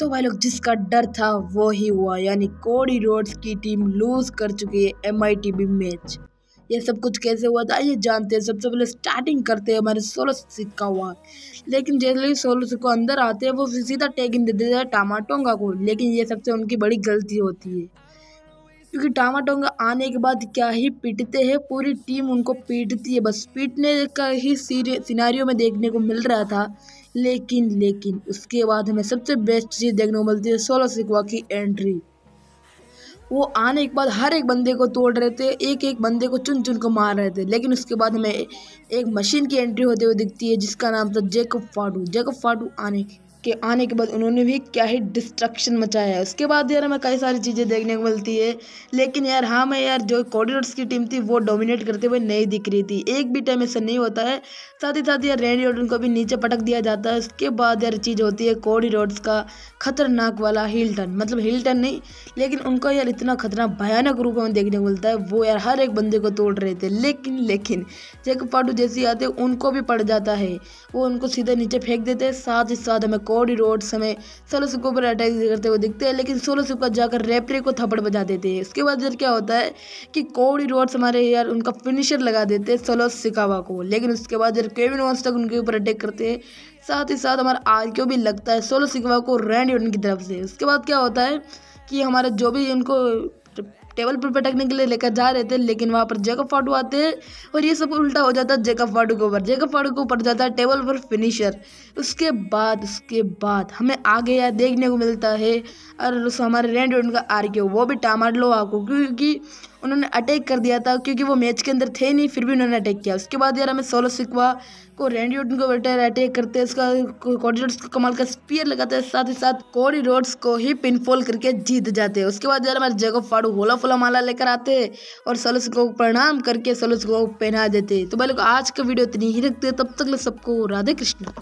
तो भाई लोग जिसका डर था वो ही हुआ यानी कोडी रोड्स की टीम लूज कर चुकी है M I T B match ये सब कुछ कैसे हुआ था ये जानते हैं सबसे पहले स्टार्टिंग करते हैं हमारे सोलो सिक्का हुआ लेकिन जैसे ही सोलो सिक्को अंदर आते हैं वो सीधा टैगिंग दे देते हैं टमाटोंगा को लेकिन ये सबसे उनकी बड़ी गलती होती है क्योंकि टामा टोंगा आने के बाद क्या ही पीटते हैं पूरी टीम उनको पीटती है बस पीटने का ही सीनारियों में देखने को मिल रहा था लेकिन लेकिन उसके बाद हमें सबसे बेस्ट चीज़ देखने को मिलती है सोलो सिकवा की एंट्री वो आने के बाद हर एक बंदे को तोड़ रहे थे एक एक बंदे को चुन चुन को मार रहे थे लेकिन उसके बाद हमें एक मशीन की एंट्री होते हुए दिखती है जिसका नाम था जेकब फाटू जेकब फाटू आने की के आने के बाद उन्होंने भी क्या ही डिस्ट्रक्शन मचाया है उसके बाद यार हमें कई सारी चीज़ें देखने को मिलती है लेकिन यार हाँ मैं यार जो कॉर्डिनेट्स की टीम थी वो डोमिनेट करते हुए नहीं दिख रही थी एक भी टाइम ऐसा नहीं होता है साथ ही साथ यार रेनी रोड को भी नीचे पटक दिया जाता है उसके बाद यार चीज़ होती है कोडी रोड्स का खतरनाक वाला हिल टर्न मतलब हिल्टन टर्न नहीं लेकिन उनका यार इतना खतरनाक भयानक रूप में देखने को मिलता है वो यार हर एक बंदे को तोड़ रहे थे लेकिन लेकिन जेक पाटू जैसी आते उनको भी पड़ जाता है वो उनको सीधे नीचे फेंक देते हैं साथ ही साथ हमें बॉडी रोड समय सोलो के ऊपर अटैक करते हुए दिखते हैं लेकिन सोलो का जाकर रेपरे को थप्पड़ बजा देते हैं उसके बाद क्या होता है कि कोडी रोड्स हमारे यार उनका फिनिशर लगा देते हैं सोलो सिकावा को लेकिन उसके बाद इधर केविन वॉन्स तक उनके ऊपर अटैक करते हैं साथ ही साथ हमारा आर क्यों भी लगता है सोलो सिकवा को रैंड की तरफ से उसके बाद क्या होता है कि हमारा जो भी उनको टेबल पर पटकने के लिए लेकर जा रहे थे लेकिन वहाँ पर जेकब फाटू आते हैं और ये सब उल्टा हो जाता है जेकअप फाटू के ऊपर जेकअप फाटू के ऊपर जाता है टेबल पर फिनिशर उसके बाद उसके बाद हमें आगे या देखने को मिलता है और हमारे रेंट का आर के वो भी टामाट लो आपको क्योंकि उन्होंने अटैक कर दिया था क्योंकि वो मैच के अंदर थे नहीं फिर भी उन्होंने अटैक किया उसके बाद यार हमें सोलो सिकवा को रेंडी ओटन को बेटर अटैक करते उसका कॉडी रोड्स को कमाल का स्पीयर लगाते हैं साथ ही साथ कोडी रोड्स को ही पिनफॉल करके जीत जाते हैं उसके बाद यार हमारे जगह फाड़ू होला फुला माला लेकर आते और सोलो सिक्वा को प्रणाम करके सोलो सिक्वा को पहना देते तो भाई लोग आज का वीडियो इतनी ही रखते तब तक सबको राधे कृष्ण